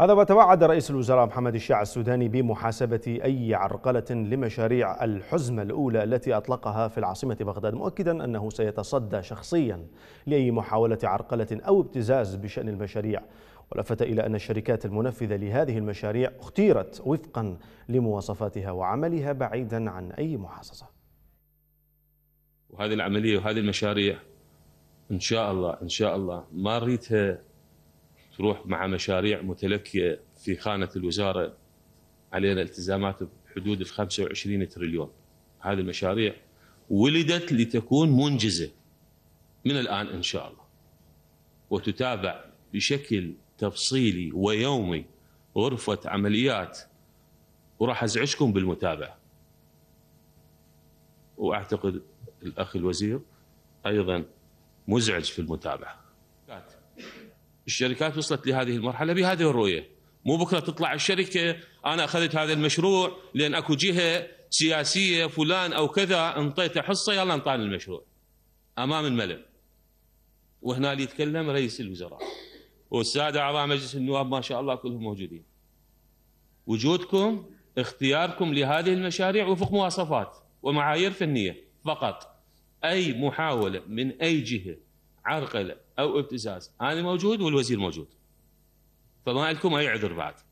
هذا وتوعد رئيس الوزراء محمد الشيع السوداني بمحاسبة أي عرقلة لمشاريع الحزمة الأولى التي أطلقها في العاصمة بغداد مؤكدا أنه سيتصدى شخصيا لأي محاولة عرقلة أو ابتزاز بشأن المشاريع ولفت إلى أن الشركات المنفذة لهذه المشاريع اختيرت وفقا لمواصفاتها وعملها بعيدا عن أي محاصصة وهذه العملية وهذه المشاريع إن شاء الله إن شاء الله ما ريتها تروح مع مشاريع متلكيه في خانه الوزاره علينا التزامات بحدود ال 25 تريليون هذه المشاريع ولدت لتكون منجزه من الان ان شاء الله وتتابع بشكل تفصيلي ويومي غرفه عمليات وراح ازعجكم بالمتابعه واعتقد الاخ الوزير ايضا مزعج في المتابعه الشركات وصلت لهذه المرحله بهذه الرؤيه مو بكره تطلع الشركه انا اخذت هذا المشروع لان اكو جهه سياسيه فلان او كذا انطيته حصه يلا انطاني المشروع امام الملأ وهنا اللي يتكلم رئيس الوزراء والساده اعضاء مجلس النواب ما شاء الله كلهم موجودين وجودكم اختياركم لهذه المشاريع وفق مواصفات ومعايير فنيه فقط اي محاوله من اي جهه عرقله او ابتزاز انا موجود والوزير موجود فما لكم اي عذر بعد